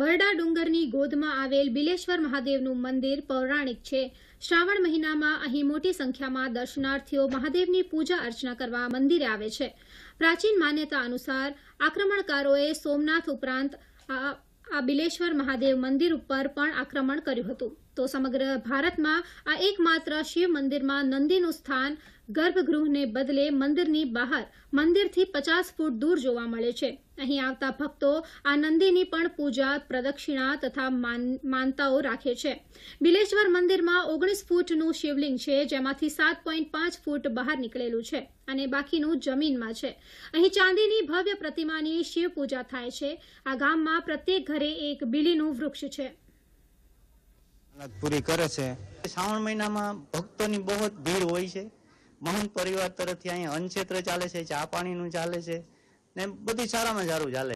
ભરડા ડુંગરની ગોદમાં આવેલ બિલેશ્વર મહાદેવનું મંદિર પૌરાણિક છે શ્રાવણ મહિનામાં અહીં મોટી સંખ્યામાં દર્શનાર્થીઓ મહાદેવની પૂજા અર્ચના કરવા મંદિરે આવે છે પ્રાચીન માન્યતા અનુસાર આક્રમણકારોએ સોમનાથ ઉપરાંત આ બિલેશ્વર મહાદેવ મંદિર ઉપર પણ આક્રમણ કર્યું હતું તો સમગ્ર ભારતમાં આ એકમાત્ર શિવ મંદિરમાં નંદીનું સ્થાન ગર્ભગૃહને બદલે મંદિરની બહાર મંદિરથી પચાસ ફૂટ દૂર જોવા મળે છે અહીં આવતા ભક્તો આ નંદીની પણ પૂજા પ્રદક્ષિણા તથા માનતાઓ રાખે છે બિલેશ્વર મંદિરમાં ઓગણીસ ફૂટનું શિવલિંગ છે જેમાંથી સાત પોઈન્ટ પાંચ ફૂટ બહાર નીકળેલું છે અને બાકીનું જમીનમાં છે અહીં ચાંદીની ભવ્ય પ્રતિમાની શિવ પૂજા થાય છે આ ગામમાં પ્રત્યેક ઘરે એક બીલીનું વૃક્ષ છે પૂરી કરે છે શ્રાવણ મહિનામાં ભક્તોની બહુ ભીડ હોય છે મહંત પરિવાર તરફથી અહીંયા અન્નક્ષેત્ર ચાલે છે ચા પાણીનું ચાલે છે ને બધી સારામાં સારું ચાલે